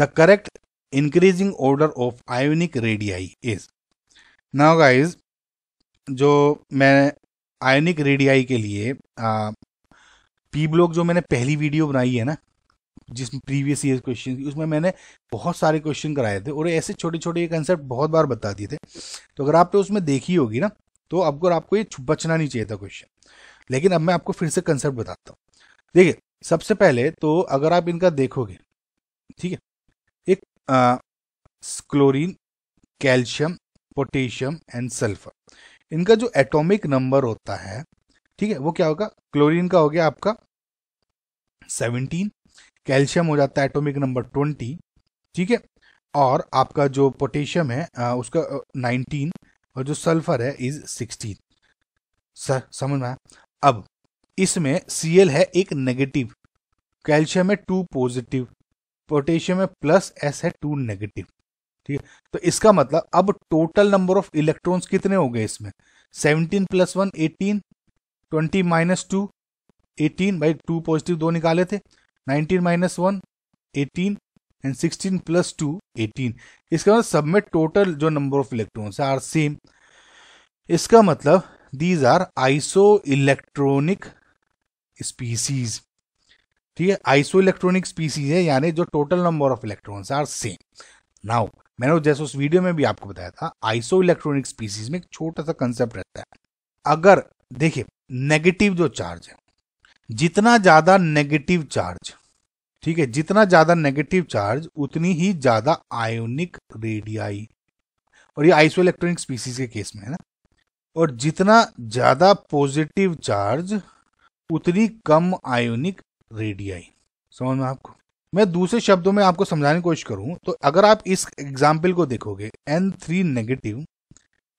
the correct increasing order of ionic radii is now guys जो मैं ionic radii के लिए आ, पी ब्लॉक जो मैंने पहली वीडियो बनाई है ना जिस प्रीवियस ईयर क्वेश्चन की उसमें मैंने बहुत सारे क्वेश्चन कराए थे और ऐसे छोटे छोटे ये कंसेप्ट बहुत बार बता दिए थे तो अगर आपने तो उसमें देखी होगी ना तो अगर आपको ये बचना नहीं चाहिए था क्वेश्चन लेकिन अब मैं आपको फिर से कंसेप्ट बताता हूँ देखिए सबसे पहले तो अगर आप इनका देखोगे ठीक है एक chlorine calcium potassium and sulphur इनका जो एटॉमिक नंबर होता है ठीक है वो क्या होगा क्लोरीन का हो गया आपका 17 कैल्शियम हो जाता है एटॉमिक नंबर 20 ठीक है और आपका जो पोटेशियम है आ, उसका 19 और जो सल्फर है इज 16 सर समझ में अब इसमें सीएल है एक नेगेटिव कैल्शियम है टू पॉजिटिव पोटेशियम है प्लस एस है टू नेगेटिव ठीक है तो इसका मतलब अब टोटल नंबर ऑफ इलेक्ट्रॉन्स कितने हो गए इसमें seventeen plus one eighteen twenty minus two eighteen भाई टू पॉजिटिव दो निकाले थे nineteen minus one eighteen and sixteen plus two eighteen इसका मतलब सब में टोटल जो number of electrons are same इसका मतलब these are iso electronic species ठीक है आइसो इलेक्ट्रॉनिक स्पीसीज है यानी जो total number of electrons are same now मैंने जैसे उस वीडियो में भी आपको बताया था आइसो इलेक्ट्रॉनिक स्पीसीज में एक छोटा सा कंसेप्ट रहता है अगर देखिए नेगेटिव जो चार्ज है जितना ज्यादा नेगेटिव चार्ज ठीक है जितना ज्यादा नेगेटिव चार्ज उतनी ही ज्यादा आयोनिक रेडियाई और ये आइसो इलेक्ट्रॉनिक स्पीसीज के केस में है ना और जितना ज्यादा पॉजिटिव चार्ज उतनी कम आयोनिक रेडियाई समझ में आपको मैं दूसरे शब्दों में आपको समझाने की कोशिश करूं तो अगर आप इस एग्जाम्पल को देखोगे N three negative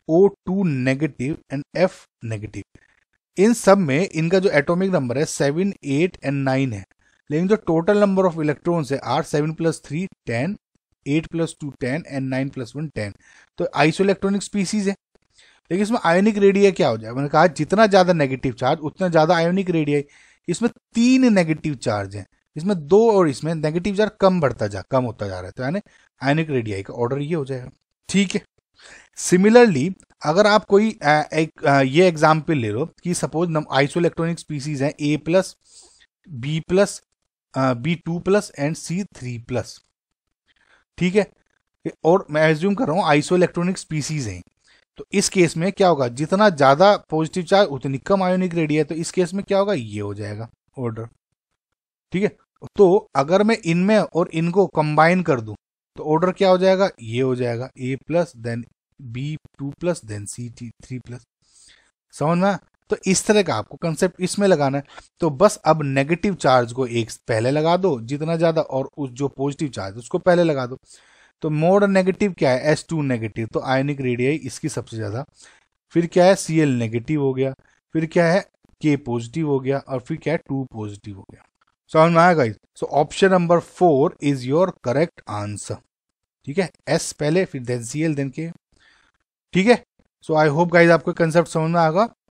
O two negative and F negative इन सब में इनका जो एटॉमिक नंबर है सेवन एट एंड नाइन है लेकिन जो टोटल नंबर ऑफ इलेक्ट्रॉन्स है आठ seven plus three ten eight plus two ten and nine plus one ten तो आइसो इलेक्ट्रॉनिक स्पीसीज है लेकिन इसमें आयोनिक रेडिया क्या हो जाए मैंने कहा जितना ज्यादा नेगेटिव चार्ज उतना ज्यादा आयोनिक रेडिया इसमें तीन नेगेटिव चार्ज हैं इसमें दो और इसमें नेगेटिव चार्ज कम बढ़ता जा कम होता जा रहा है तो यानी आयनिक रेडियाई का ऑर्डर ये हो जाएगा ठीक है सिमिलरली अगर आप कोई एक ये एग्जाम्पल ले लो कि सपोज आइसो इलेक्ट्रॉनिक स्पीसीज हैं A plus B plus B two plus and C three plus ठीक है और मैं एज्यूम कर रहा हूँ आइसो इलेक्ट्रॉनिक स्पीसीज हैं तो इस केस में क्या होगा जितना ज्यादा पॉजिटिव चार्ज उतनी कम आयोनिक रेडिया तो इस केस में क्या होगा ये हो जाएगा ऑर्डर ठीक है तो अगर मैं इनमें और इनको कंबाइन कर दूं तो ऑर्डर क्या हो जाएगा ये हो जाएगा A plus then B two plus then C टी थ्री प्लस समझ में तो इस तरह का आपको कंसेप्ट इसमें लगाना है तो बस अब नेगेटिव चार्ज को एक पहले लगा दो जितना ज्यादा और उस जो पॉजिटिव चार्ज उसको पहले लगा दो तो मोड नेगेटिव क्या है एस टू नेगेटिव तो आयनिक रेडियाई इसकी सबसे ज़्यादा फिर क्या है सी एल नेगेटिव हो गया फिर क्या है के पॉजिटिव हो गया और फिर क्या है टू पॉजिटिव हो गया समझ में आया guys so option number four is your correct answer ठीक है एस पहले फिर देन सी एल देन के ठीक है सो आई होप गाइज आपको कंसेप्ट समझ में आएगा